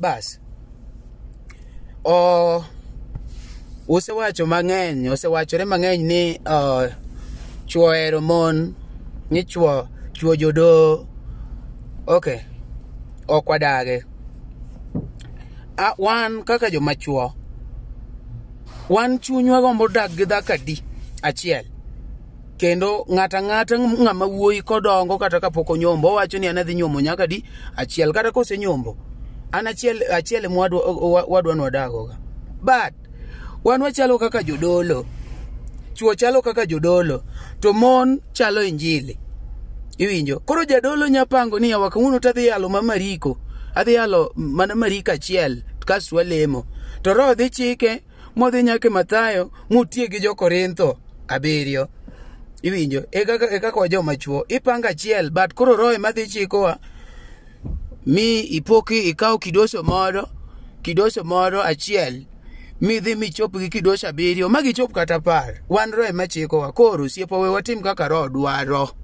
bas o oh, osewacho mang'eny osewachore mang'eny ni o, oh, chuo ero mon ni chuo chuo jodoo ok ok wadage A, ah, wan kaka joma chuo wan chunywa gombo dak gi dhaka di achiel kendo ng'ata ng'ata ng'ama wuoyi kodongo kata kapok onyombo owacho ni an adhi nyombo nyaka di achiel kata kosenyombo an achiel achiel emwadwani wadagoga but wan wachalo kaka jodolo chuo chalo kaka jodolo to mon chalo injili iwinjo koro jadolo nyapango ni yawa kawuono tadhi yalo ma mariko adhi yalo mana mariko achiel kas walemo to roho dhi chike modhi nyake mathayo motie gi jokorintho abiriyo iwinjo ekaka wa e joma chuo ipango achiel but koro roho ema dhi chikowa mi ipoki ikaw kidoso moro kidoso moro achiel midhi michop gi kidoso abiriyo ma gichop kata par wan roe machikowa koro osiepowe watim kaka roo dwaro